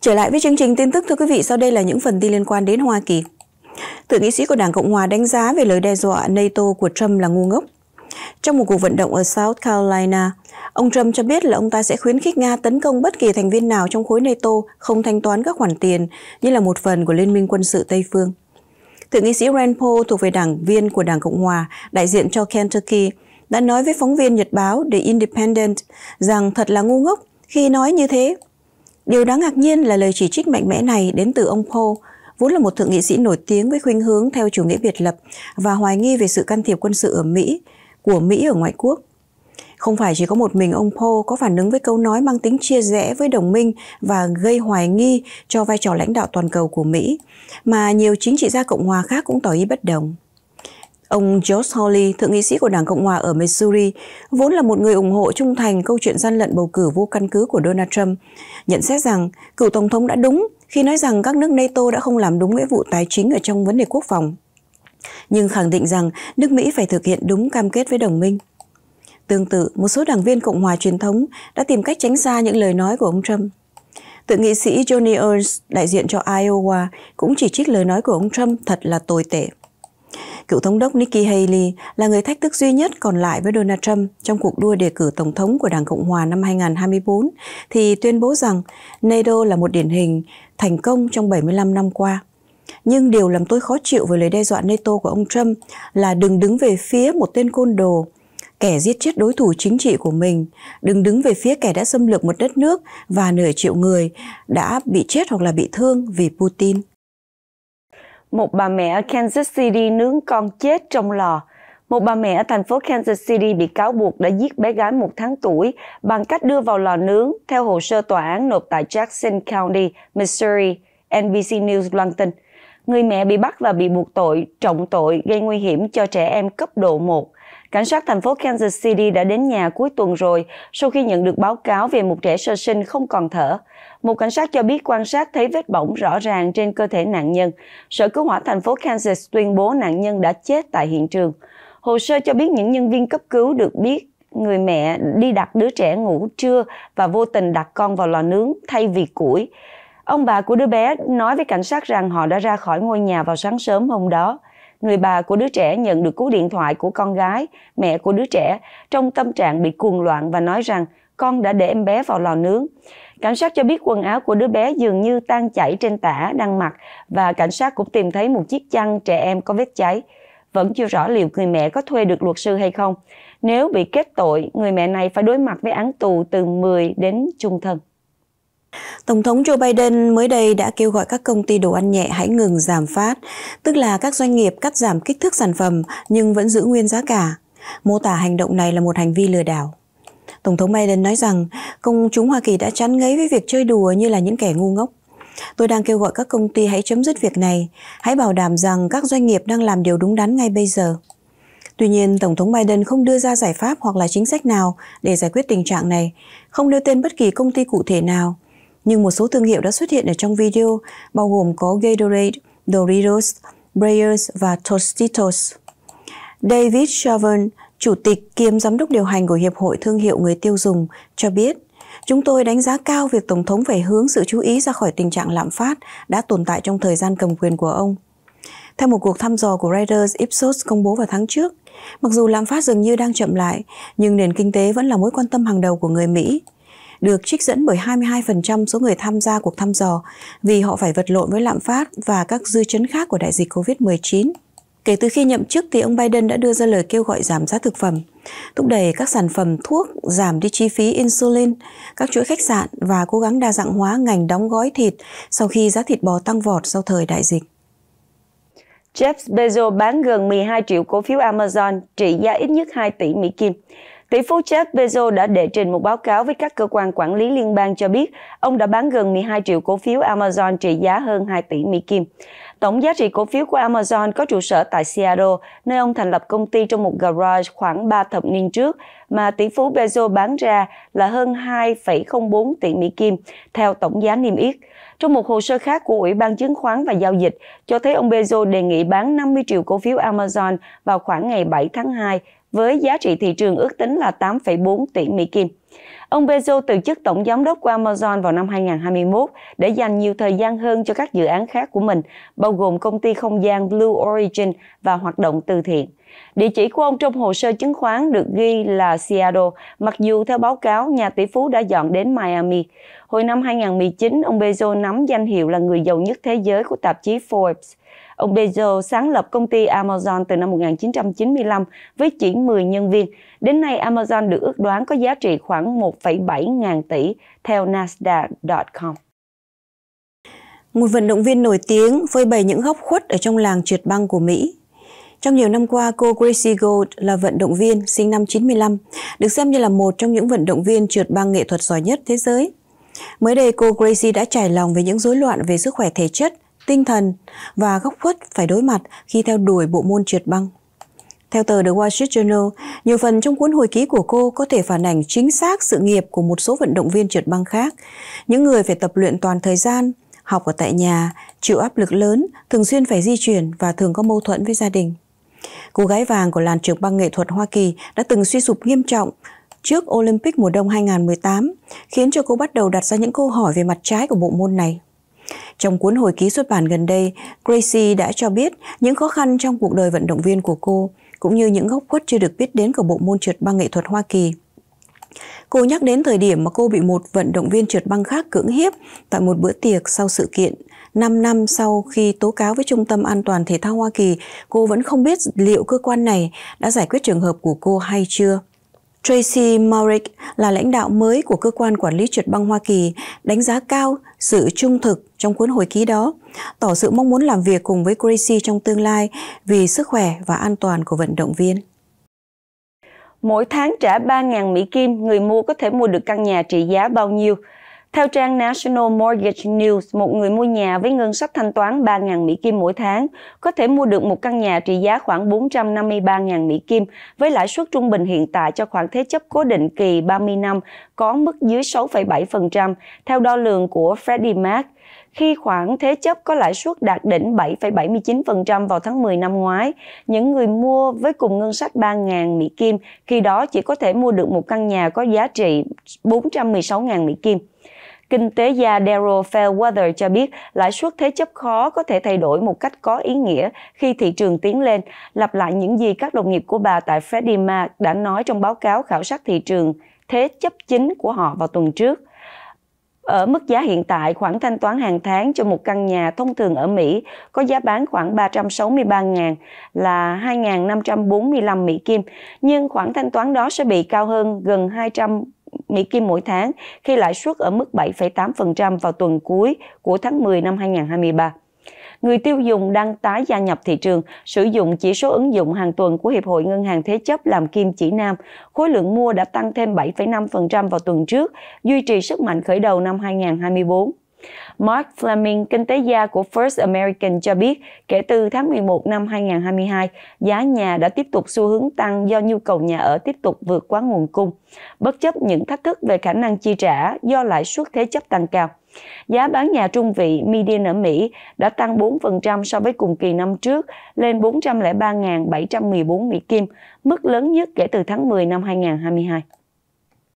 Trở lại với chương trình tin tức thưa quý vị, sau đây là những phần tin liên quan đến Hoa Kỳ. Thượng nghị sĩ của Đảng Cộng hòa đánh giá về lời đe dọa NATO của Trump là ngu ngốc. Trong một cuộc vận động ở South Carolina, ông Trump cho biết là ông ta sẽ khuyến khích Nga tấn công bất kỳ thành viên nào trong khối NATO không thanh toán các khoản tiền như là một phần của Liên minh quân sự Tây phương. Thượng nghị sĩ Rand Paul thuộc về đảng viên của Đảng Cộng hòa, đại diện cho Kentucky, đã nói với phóng viên Nhật báo The Independent rằng thật là ngu ngốc khi nói như thế Điều đáng ngạc nhiên là lời chỉ trích mạnh mẽ này đến từ ông Paul, vốn là một thượng nghị sĩ nổi tiếng với khuynh hướng theo chủ nghĩa biệt lập và hoài nghi về sự can thiệp quân sự ở Mỹ, của Mỹ ở ngoại quốc. Không phải chỉ có một mình ông Paul có phản ứng với câu nói mang tính chia rẽ với đồng minh và gây hoài nghi cho vai trò lãnh đạo toàn cầu của Mỹ, mà nhiều chính trị gia Cộng hòa khác cũng tỏ ý bất đồng. Ông Josh Hawley, thượng nghị sĩ của Đảng Cộng hòa ở Missouri, vốn là một người ủng hộ trung thành câu chuyện gian lận bầu cử vô căn cứ của Donald Trump, nhận xét rằng cựu Tổng thống đã đúng khi nói rằng các nước NATO đã không làm đúng nghĩa vụ tài chính ở trong vấn đề quốc phòng, nhưng khẳng định rằng nước Mỹ phải thực hiện đúng cam kết với đồng minh. Tương tự, một số đảng viên Cộng hòa truyền thống đã tìm cách tránh xa những lời nói của ông Trump. Thượng nghị sĩ Johnny Ernst, đại diện cho Iowa, cũng chỉ trích lời nói của ông Trump thật là tồi tệ. Cựu thống đốc Nikki Haley là người thách thức duy nhất còn lại với Donald Trump trong cuộc đua đề cử tổng thống của Đảng Cộng hòa năm 2024 thì tuyên bố rằng NATO là một điển hình thành công trong 75 năm qua. Nhưng điều làm tôi khó chịu với lời đe dọa NATO của ông Trump là đừng đứng về phía một tên côn đồ, kẻ giết chết đối thủ chính trị của mình, đừng đứng về phía kẻ đã xâm lược một đất nước và nửa triệu người đã bị chết hoặc là bị thương vì Putin một bà mẹ ở Kansas City nướng con chết trong lò. Một bà mẹ ở thành phố Kansas City bị cáo buộc đã giết bé gái một tháng tuổi bằng cách đưa vào lò nướng theo hồ sơ tòa án nộp tại Jackson County, Missouri, NBC News loan tin người mẹ bị bắt và bị buộc tội, trọng tội gây nguy hiểm cho trẻ em cấp độ 1. Cảnh sát thành phố Kansas City đã đến nhà cuối tuần rồi sau khi nhận được báo cáo về một trẻ sơ sinh không còn thở. Một cảnh sát cho biết quan sát thấy vết bỏng rõ ràng trên cơ thể nạn nhân. Sở cứu hỏa thành phố Kansas tuyên bố nạn nhân đã chết tại hiện trường. Hồ sơ cho biết những nhân viên cấp cứu được biết người mẹ đi đặt đứa trẻ ngủ trưa và vô tình đặt con vào lò nướng thay vì củi. Ông bà của đứa bé nói với cảnh sát rằng họ đã ra khỏi ngôi nhà vào sáng sớm hôm đó. Người bà của đứa trẻ nhận được cú điện thoại của con gái, mẹ của đứa trẻ, trong tâm trạng bị cuồng loạn và nói rằng con đã để em bé vào lò nướng. Cảnh sát cho biết quần áo của đứa bé dường như tan chảy trên tả đang mặc và cảnh sát cũng tìm thấy một chiếc chăn trẻ em có vết cháy. Vẫn chưa rõ liệu người mẹ có thuê được luật sư hay không. Nếu bị kết tội, người mẹ này phải đối mặt với án tù từ 10 đến chung thân. Tổng thống Joe Biden mới đây đã kêu gọi các công ty đồ ăn nhẹ hãy ngừng giảm phát, tức là các doanh nghiệp cắt giảm kích thước sản phẩm nhưng vẫn giữ nguyên giá cả. Mô tả hành động này là một hành vi lừa đảo. Tổng thống Biden nói rằng công chúng Hoa Kỳ đã chán ngấy với việc chơi đùa như là những kẻ ngu ngốc. Tôi đang kêu gọi các công ty hãy chấm dứt việc này, hãy bảo đảm rằng các doanh nghiệp đang làm điều đúng đắn ngay bây giờ. Tuy nhiên, Tổng thống Biden không đưa ra giải pháp hoặc là chính sách nào để giải quyết tình trạng này, không đưa tên bất kỳ công ty cụ thể nào, nhưng một số thương hiệu đã xuất hiện ở trong video, bao gồm có Gatorade, Doritos, Breyers và Tostitos. David Chauvin, Chủ tịch kiêm Giám đốc điều hành của Hiệp hội Thương hiệu Người tiêu dùng, cho biết Chúng tôi đánh giá cao việc Tổng thống phải hướng sự chú ý ra khỏi tình trạng lạm phát đã tồn tại trong thời gian cầm quyền của ông. Theo một cuộc thăm dò của Reuters Ipsos công bố vào tháng trước, mặc dù lạm phát dường như đang chậm lại, nhưng nền kinh tế vẫn là mối quan tâm hàng đầu của người Mỹ được trích dẫn bởi 22% số người tham gia cuộc thăm dò vì họ phải vật lộn với lạm phát và các dư chấn khác của đại dịch COVID-19. Kể từ khi nhậm chức thì ông Biden đã đưa ra lời kêu gọi giảm giá thực phẩm, thúc đẩy các sản phẩm thuốc giảm đi chi phí insulin, các chuỗi khách sạn và cố gắng đa dạng hóa ngành đóng gói thịt sau khi giá thịt bò tăng vọt sau thời đại dịch. Jeff Bezos bán gần 12 triệu cổ phiếu Amazon trị giá ít nhất 2 tỷ Mỹ Kim. Tỷ phú Jeff Bezos đã đệ trình một báo cáo với các cơ quan quản lý liên bang cho biết ông đã bán gần 12 triệu cổ phiếu Amazon trị giá hơn 2 tỷ Mỹ Kim. Tổng giá trị cổ phiếu của Amazon có trụ sở tại Seattle, nơi ông thành lập công ty trong một garage khoảng 3 thập niên trước, mà tỷ phú Bezos bán ra là hơn 2,04 tỷ Mỹ Kim, theo tổng giá niêm yết. Trong một hồ sơ khác của Ủy ban Chứng khoán và Giao dịch, cho thấy ông Bezos đề nghị bán 50 triệu cổ phiếu Amazon vào khoảng ngày 7 tháng 2 với giá trị thị trường ước tính là 8,4 tỷ Mỹ Kim. Ông Bezos từ chức tổng giám đốc của Amazon vào năm 2021 để dành nhiều thời gian hơn cho các dự án khác của mình, bao gồm công ty không gian Blue Origin và hoạt động từ thiện. Địa chỉ của ông trong hồ sơ chứng khoán được ghi là Seattle, mặc dù theo báo cáo nhà tỷ phú đã dọn đến Miami. Hồi năm 2019, ông Bezos nắm danh hiệu là người giàu nhất thế giới của tạp chí Forbes. Ông Bezos sáng lập công ty Amazon từ năm 1995 với chỉ 10 nhân viên. Đến nay, Amazon được ước đoán có giá trị khoảng 1,7 ngàn tỷ theo Nasdaq.com. Một vận động viên nổi tiếng phơi bày những góc khuất ở trong làng trượt băng của Mỹ trong nhiều năm qua, cô Gracie Gold là vận động viên sinh năm 95, được xem như là một trong những vận động viên trượt băng nghệ thuật giỏi nhất thế giới. Mới đây, cô Gracie đã trải lòng về những rối loạn về sức khỏe thể chất tinh thần và góc khuất phải đối mặt khi theo đuổi bộ môn trượt băng. Theo tờ The Wall Street Journal, nhiều phần trong cuốn hồi ký của cô có thể phản ảnh chính xác sự nghiệp của một số vận động viên trượt băng khác. Những người phải tập luyện toàn thời gian, học ở tại nhà, chịu áp lực lớn, thường xuyên phải di chuyển và thường có mâu thuẫn với gia đình. Cô gái vàng của làn trượt băng nghệ thuật Hoa Kỳ đã từng suy sụp nghiêm trọng trước Olympic mùa đông 2018, khiến cho cô bắt đầu đặt ra những câu hỏi về mặt trái của bộ môn này. Trong cuốn hồi ký xuất bản gần đây, Gracie đã cho biết những khó khăn trong cuộc đời vận động viên của cô, cũng như những góc khuất chưa được biết đến của bộ môn trượt băng nghệ thuật Hoa Kỳ. Cô nhắc đến thời điểm mà cô bị một vận động viên trượt băng khác cưỡng hiếp tại một bữa tiệc sau sự kiện 5 năm sau khi tố cáo với Trung tâm An toàn Thể thao Hoa Kỳ, cô vẫn không biết liệu cơ quan này đã giải quyết trường hợp của cô hay chưa. Tracy Maurick là lãnh đạo mới của cơ quan quản lý trượt băng Hoa Kỳ, đánh giá cao sự trung thực trong cuốn hồi ký đó, tỏ sự mong muốn làm việc cùng với Gracie trong tương lai vì sức khỏe và an toàn của vận động viên. Mỗi tháng trả 3.000 Mỹ Kim, người mua có thể mua được căn nhà trị giá bao nhiêu? Theo trang National Mortgage News, một người mua nhà với ngân sách thanh toán 3.000 Mỹ Kim mỗi tháng có thể mua được một căn nhà trị giá khoảng 453.000 Mỹ Kim với lãi suất trung bình hiện tại cho khoản thế chấp cố định kỳ 30 năm có mức dưới 6,7% theo đo lường của Freddie Mac khi khoản thế chấp có lãi suất đạt đỉnh 7,79% vào tháng 10 năm ngoái, những người mua với cùng ngân sách 3.000 Mỹ Kim khi đó chỉ có thể mua được một căn nhà có giá trị 416.000 Mỹ Kim. Kinh tế gia Daryl Fairweather cho biết lãi suất thế chấp khó có thể thay đổi một cách có ý nghĩa khi thị trường tiến lên, lặp lại những gì các đồng nghiệp của bà tại Freddie Mac đã nói trong báo cáo khảo sát thị trường thế chấp chính của họ vào tuần trước. Ở mức giá hiện tại, khoản thanh toán hàng tháng cho một căn nhà thông thường ở Mỹ có giá bán khoảng 363.000 là 2.545 Mỹ Kim, nhưng khoản thanh toán đó sẽ bị cao hơn gần 200 Mỹ Kim mỗi tháng khi lãi suất ở mức 7,8% vào tuần cuối của tháng 10 năm 2023 người tiêu dùng đang tái gia nhập thị trường, sử dụng chỉ số ứng dụng hàng tuần của Hiệp hội Ngân hàng Thế chấp làm kim chỉ nam. Khối lượng mua đã tăng thêm 7,5% vào tuần trước, duy trì sức mạnh khởi đầu năm 2024. Mark Fleming, kinh tế gia của First American cho biết, kể từ tháng 11 năm 2022, giá nhà đã tiếp tục xu hướng tăng do nhu cầu nhà ở tiếp tục vượt quá nguồn cung, bất chấp những thách thức về khả năng chi trả do lãi suất thế chấp tăng cao. Giá bán nhà trung vị median ở Mỹ đã tăng 4% so với cùng kỳ năm trước, lên 403.714 Mỹ Kim, mức lớn nhất kể từ tháng 10 năm 2022.